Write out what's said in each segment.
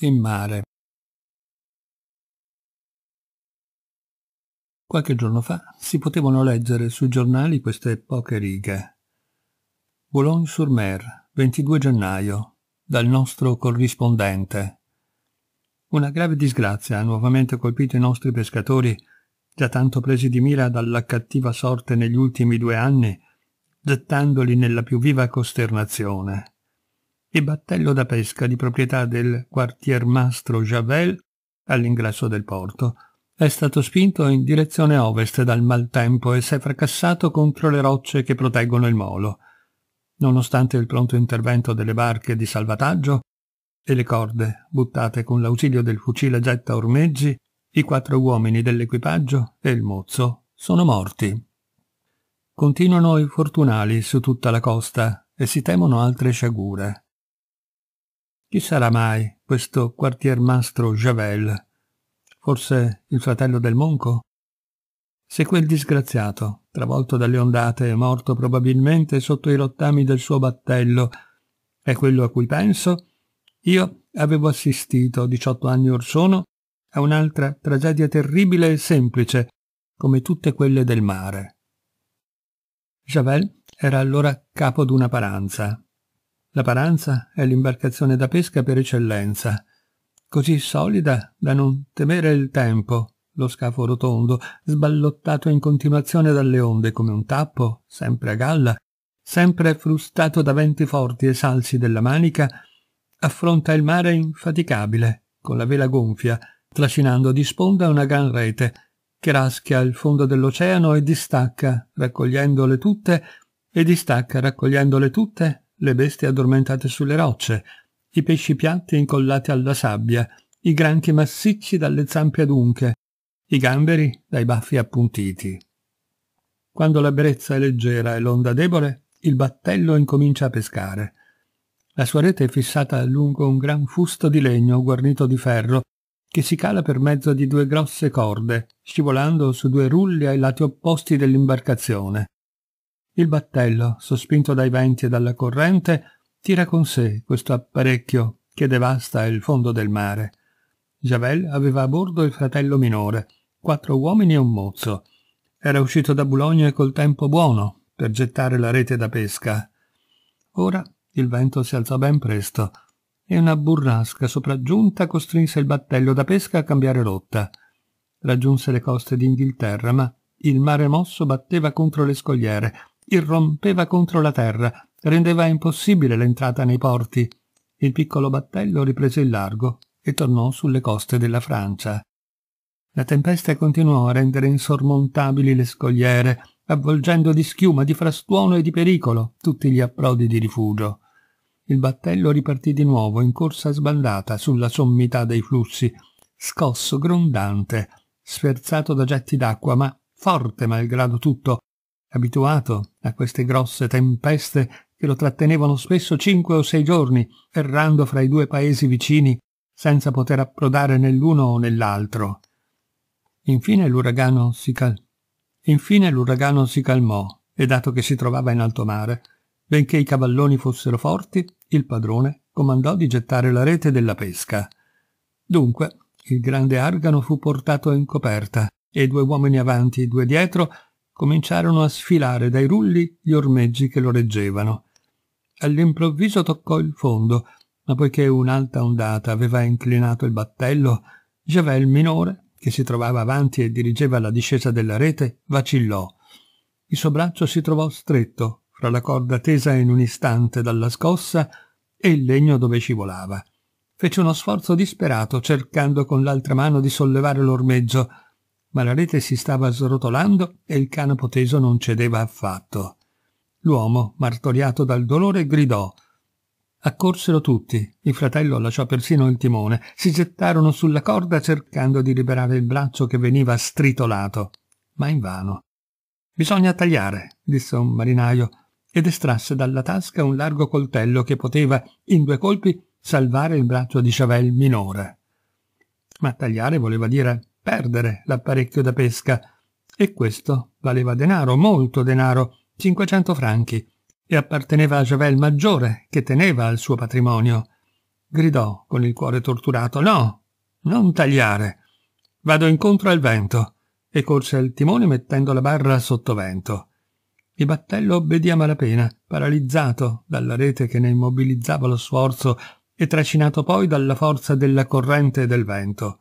in mare. Qualche giorno fa si potevano leggere sui giornali queste poche righe. Boulogne-sur-Mer, 22 gennaio, dal nostro corrispondente. Una grave disgrazia ha nuovamente colpito i nostri pescatori, già tanto presi di mira dalla cattiva sorte negli ultimi due anni, gettandoli nella più viva costernazione e battello da pesca di proprietà del quartiermastro Javel all'ingresso del porto. È stato spinto in direzione ovest dal maltempo e si è fracassato contro le rocce che proteggono il molo. Nonostante il pronto intervento delle barche di salvataggio e le corde buttate con l'ausilio del fucile getta ormeggi, i quattro uomini dell'equipaggio e il mozzo sono morti. Continuano i fortunali su tutta la costa e si temono altre sciagure. Chi sarà mai questo quartiermastro Javel? Forse il fratello del Monco? Se quel disgraziato, travolto dalle ondate e morto probabilmente sotto i rottami del suo battello, è quello a cui penso, io avevo assistito, 18 anni or sono, a un'altra tragedia terribile e semplice, come tutte quelle del mare. Javel era allora capo d'una paranza, la paranza è l'imbarcazione da pesca per eccellenza, così solida da non temere il tempo, lo scafo rotondo, sballottato in continuazione dalle onde come un tappo, sempre a galla, sempre frustato da venti forti e salsi della manica, affronta il mare infaticabile, con la vela gonfia, trascinando di sponda una gran rete, che raschia il fondo dell'oceano e distacca, raccogliendole tutte, e distacca, raccogliendole tutte, le bestie addormentate sulle rocce, i pesci piatti incollati alla sabbia, i granchi massicci dalle zampe adunche, i gamberi dai baffi appuntiti. Quando la brezza è leggera e l'onda debole, il battello incomincia a pescare. La sua rete è fissata lungo un gran fusto di legno guarnito di ferro che si cala per mezzo di due grosse corde, scivolando su due rulli ai lati opposti dell'imbarcazione. Il battello, sospinto dai venti e dalla corrente, tira con sé questo apparecchio che devasta il fondo del mare. Javel aveva a bordo il fratello minore, quattro uomini e un mozzo. Era uscito da Bologna col tempo buono per gettare la rete da pesca. Ora il vento si alzò ben presto e una burrasca sopraggiunta costrinse il battello da pesca a cambiare rotta. Raggiunse le coste d'Inghilterra, ma il mare mosso batteva contro le scogliere irrompeva contro la terra, rendeva impossibile l'entrata nei porti. Il piccolo battello riprese il largo e tornò sulle coste della Francia. La tempesta continuò a rendere insormontabili le scogliere, avvolgendo di schiuma, di frastuono e di pericolo tutti gli approdi di rifugio. Il battello ripartì di nuovo in corsa sbandata sulla sommità dei flussi, scosso, grondante, sferzato da getti d'acqua, ma forte malgrado tutto, abituato a queste grosse tempeste che lo trattenevano spesso cinque o sei giorni, errando fra i due paesi vicini, senza poter approdare nell'uno o nell'altro. Infine l'uragano si cal... Infine l'uragano si calmò, e dato che si trovava in alto mare, benché i cavalloni fossero forti, il padrone comandò di gettare la rete della pesca. Dunque, il grande argano fu portato in coperta, e due uomini avanti e due dietro cominciarono a sfilare dai rulli gli ormeggi che lo reggevano. All'improvviso toccò il fondo, ma poiché un'alta ondata aveva inclinato il battello, Javel minore, che si trovava avanti e dirigeva la discesa della rete, vacillò. Il suo braccio si trovò stretto fra la corda tesa in un istante dalla scossa e il legno dove scivolava. Fece uno sforzo disperato cercando con l'altra mano di sollevare l'ormeggio, ma la rete si stava srotolando e il canapo teso non cedeva affatto. L'uomo, martoriato dal dolore, gridò. Accorsero tutti. Il fratello lasciò persino il timone. Si gettarono sulla corda cercando di liberare il braccio che veniva stritolato, ma invano. Bisogna tagliare, disse un marinaio, ed estrasse dalla tasca un largo coltello che poteva, in due colpi, salvare il braccio di Chavel minore. Ma tagliare voleva dire perdere l'apparecchio da pesca, e questo valeva denaro, molto denaro, 500 franchi, e apparteneva a Javel Maggiore, che teneva al suo patrimonio. Gridò con il cuore torturato, no, non tagliare. Vado incontro al vento, e corse al timone mettendo la barra sotto vento. Il battello obbedì a malapena, paralizzato dalla rete che ne immobilizzava lo sforzo e trascinato poi dalla forza della corrente e del vento.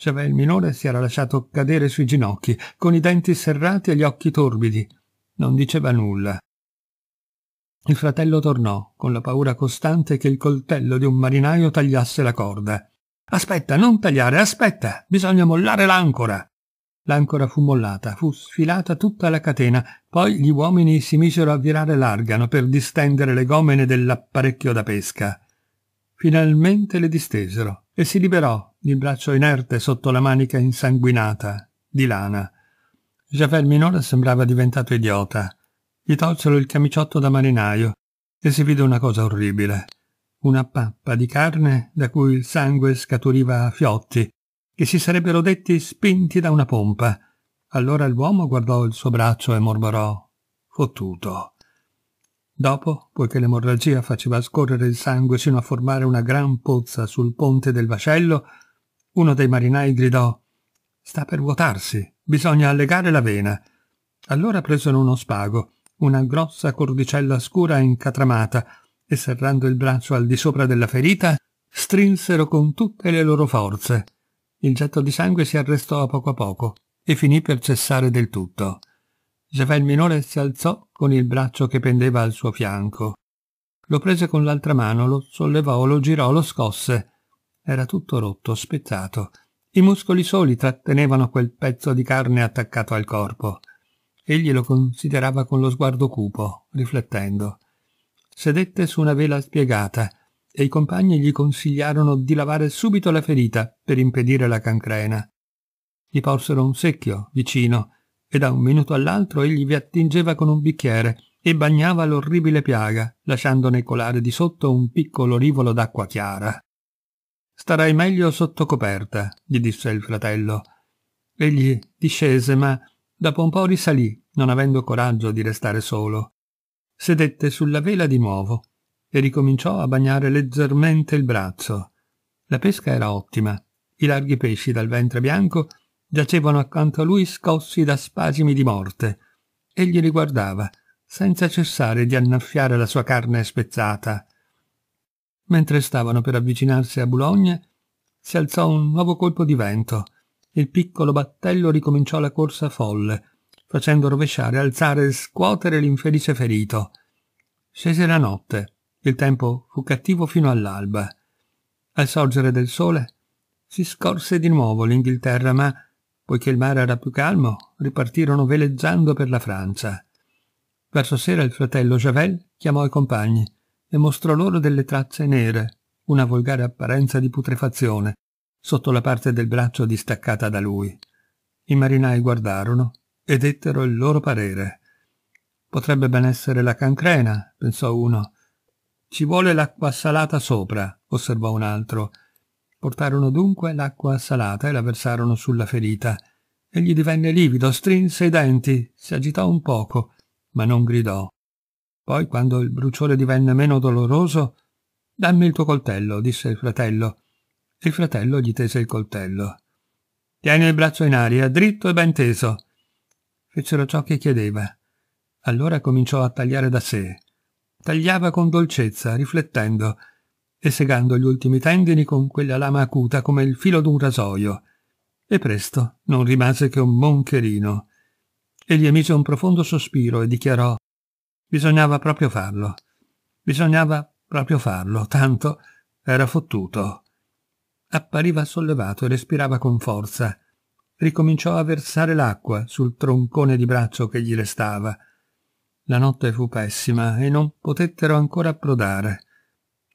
Cioè, il minore si era lasciato cadere sui ginocchi, con i denti serrati e gli occhi torbidi. Non diceva nulla. Il fratello tornò, con la paura costante che il coltello di un marinaio tagliasse la corda. Aspetta, non tagliare, aspetta! Bisogna mollare l'ancora! L'ancora fu mollata, fu sfilata tutta la catena, poi gli uomini si misero a virare l'argano per distendere le gomene dell'apparecchio da pesca. Finalmente le distesero e si liberò il braccio inerte sotto la manica insanguinata, di lana. Javert minore sembrava diventato idiota. Gli tolsero il camiciotto da marinaio e si vide una cosa orribile. Una pappa di carne da cui il sangue scaturiva a fiotti, che si sarebbero detti spinti da una pompa. Allora l'uomo guardò il suo braccio e mormorò Fottuto. Dopo, poiché l'emorragia faceva scorrere il sangue sino a formare una gran pozza sul ponte del vascello, uno dei marinai gridò «Sta per vuotarsi, bisogna allegare la vena». Allora presero uno spago, una grossa cordicella scura incatramata, e serrando il braccio al di sopra della ferita, strinsero con tutte le loro forze. Il getto di sangue si arrestò a poco a poco e finì per cessare del tutto. Gervais il minore si alzò con il braccio che pendeva al suo fianco. Lo prese con l'altra mano, lo sollevò, lo girò, lo scosse. Era tutto rotto, spezzato. I muscoli soli trattenevano quel pezzo di carne attaccato al corpo. Egli lo considerava con lo sguardo cupo, riflettendo. Sedette su una vela spiegata e i compagni gli consigliarono di lavare subito la ferita per impedire la cancrena. Gli porsero un secchio vicino e da un minuto all'altro egli vi attingeva con un bicchiere e bagnava l'orribile piaga, lasciandone colare di sotto un piccolo rivolo d'acqua chiara. Starai meglio sotto coperta, gli disse il fratello. Egli discese, ma dopo un po' risalì, non avendo coraggio di restare solo. Sedette sulla vela di nuovo e ricominciò a bagnare leggermente il braccio. La pesca era ottima. I larghi pesci dal ventre bianco giacevano accanto a lui scossi da spasimi di morte. Egli li guardava, senza cessare di annaffiare la sua carne spezzata. Mentre stavano per avvicinarsi a Boulogne, si alzò un nuovo colpo di vento. Il piccolo battello ricominciò la corsa folle, facendo rovesciare, alzare e scuotere l'infelice ferito. Scese la notte. Il tempo fu cattivo fino all'alba. Al sorgere del sole si scorse di nuovo l'Inghilterra, ma Poiché il mare era più calmo, ripartirono veleggiando per la Francia. Verso sera il fratello Javel chiamò i compagni e mostrò loro delle tracce nere, una volgare apparenza di putrefazione, sotto la parte del braccio distaccata da lui. I marinai guardarono e dettero il loro parere. Potrebbe ben essere la cancrena, pensò uno. Ci vuole l'acqua salata sopra, osservò un altro. Portarono dunque l'acqua salata e la versarono sulla ferita. Egli divenne livido, strinse i denti, si agitò un poco, ma non gridò. Poi, quando il bruciore divenne meno doloroso, Dammi il tuo coltello, disse il fratello. Il fratello gli tese il coltello. Tieni il braccio in aria, dritto e ben teso. Fecero ciò che chiedeva. Allora cominciò a tagliare da sé. Tagliava con dolcezza, riflettendo, e segando gli ultimi tendini con quella lama acuta come il filo d'un rasoio. E presto non rimase che un moncherino. Egli emise un profondo sospiro e dichiarò bisognava proprio farlo. Bisognava proprio farlo, tanto era fottuto. Appariva sollevato e respirava con forza. Ricominciò a versare l'acqua sul troncone di braccio che gli restava. La notte fu pessima e non potettero ancora approdare.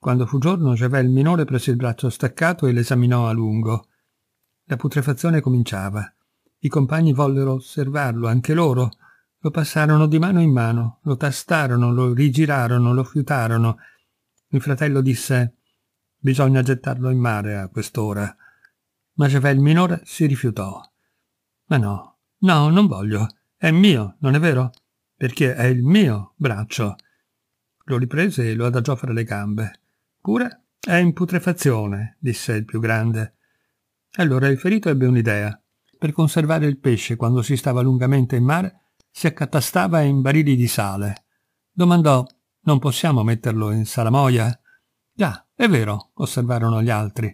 Quando fu giorno, Javel minore prese il braccio staccato e l'esaminò a lungo. La putrefazione cominciava. I compagni vollero osservarlo, anche loro. Lo passarono di mano in mano, lo tastarono, lo rigirarono, lo fiutarono. Il fratello disse «Bisogna gettarlo in mare a quest'ora». Ma Javel minore si rifiutò. «Ma no, no, non voglio. È mio, non è vero? Perché è il mio braccio». Lo riprese e lo adagiò fra le gambe. Pure è in putrefazione, disse il più grande. Allora il ferito ebbe un'idea. Per conservare il pesce quando si stava lungamente in mare, si accatastava in barili di sale. Domandò, non possiamo metterlo in salamoia? Già, è vero, osservarono gli altri.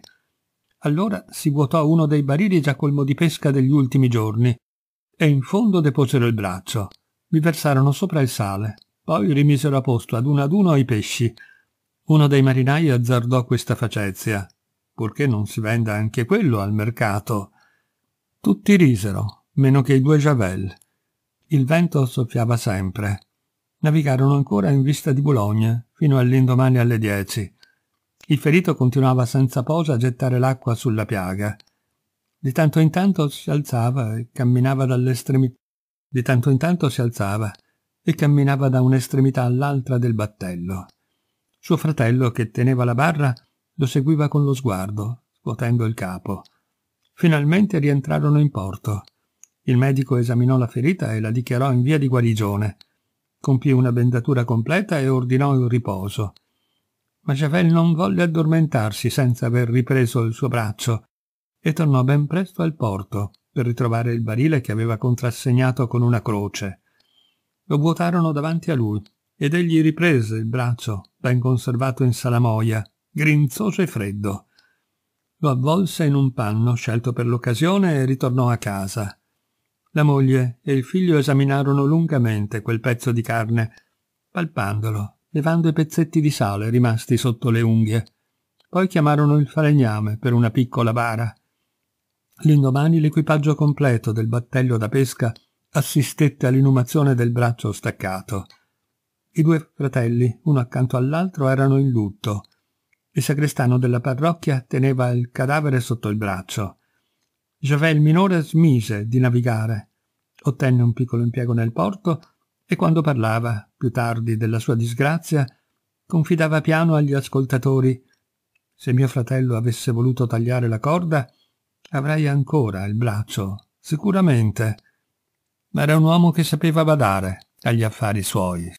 Allora si vuotò uno dei barili già colmo di pesca degli ultimi giorni e in fondo deposero il braccio. Vi versarono sopra il sale, poi rimisero a posto ad uno ad uno i pesci uno dei marinai azzardò questa facezia, purché non si venda anche quello al mercato. Tutti risero, meno che i due Javel. Il vento soffiava sempre. Navigarono ancora in vista di Bologna, fino all'indomani alle dieci. Il ferito continuava senza posa a gettare l'acqua sulla piaga. Di tanto in tanto si alzava e camminava dall'estremità. Di tanto in tanto si alzava e camminava da un'estremità all'altra del battello. Suo fratello, che teneva la barra, lo seguiva con lo sguardo, scuotendo il capo. Finalmente rientrarono in porto. Il medico esaminò la ferita e la dichiarò in via di guarigione. Compì una bendatura completa e ordinò il riposo. Ma Javel non volle addormentarsi senza aver ripreso il suo braccio e tornò ben presto al porto per ritrovare il barile che aveva contrassegnato con una croce. Lo vuotarono davanti a lui ed egli riprese il braccio, ben conservato in salamoia, grinzoso e freddo. Lo avvolse in un panno scelto per l'occasione e ritornò a casa. La moglie e il figlio esaminarono lungamente quel pezzo di carne, palpandolo, levando i pezzetti di sale rimasti sotto le unghie. Poi chiamarono il falegname per una piccola bara. L'indomani l'equipaggio completo del battello da pesca assistette all'inumazione del braccio staccato. I due fratelli, uno accanto all'altro, erano in lutto. Il sagrestano della parrocchia teneva il cadavere sotto il braccio. Javel minore smise di navigare, ottenne un piccolo impiego nel porto e quando parlava, più tardi, della sua disgrazia, confidava piano agli ascoltatori se mio fratello avesse voluto tagliare la corda, avrei ancora il braccio, sicuramente. Ma era un uomo che sapeva badare agli affari suoi.